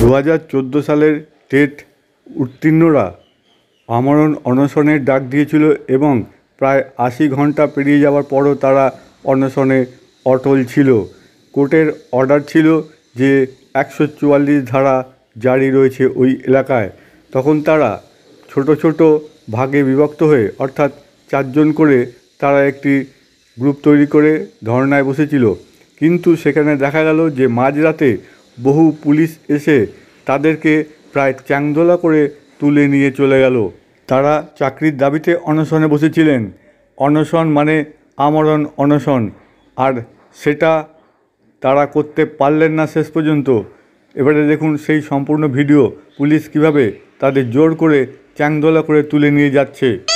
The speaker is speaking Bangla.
দু হাজার চোদ্দো সালের টেট উত্তীর্ণরা আমরণ অনশনের ডাক দিয়েছিল এবং প্রায় আশি ঘন্টা পেরিয়ে যাওয়ার পরও তারা অনশনে অটল ছিল কোর্টের অর্ডার ছিল যে একশো চুয়াল্লিশ ধারা জারি রয়েছে ওই এলাকায় তখন তারা ছোট ছোট ভাগে বিভক্ত হয়ে অর্থাৎ চারজন করে তারা একটি গ্রুপ তৈরি করে ধর্নায় বসেছিল কিন্তু সেখানে দেখা গেল যে মাঝরাতে বহু পুলিশ এসে তাদেরকে প্রায় চ্যাংদোলা করে তুলে নিয়ে চলে গেল তারা চাকরির দাবিতে অনশনে বসেছিলেন অনশন মানে আমরণ অনশন আর সেটা তারা করতে পারলেন না শেষ পর্যন্ত এবারে দেখুন সেই সম্পূর্ণ ভিডিও পুলিশ কিভাবে তাদের জোর করে চ্যাংদোলা করে তুলে নিয়ে যাচ্ছে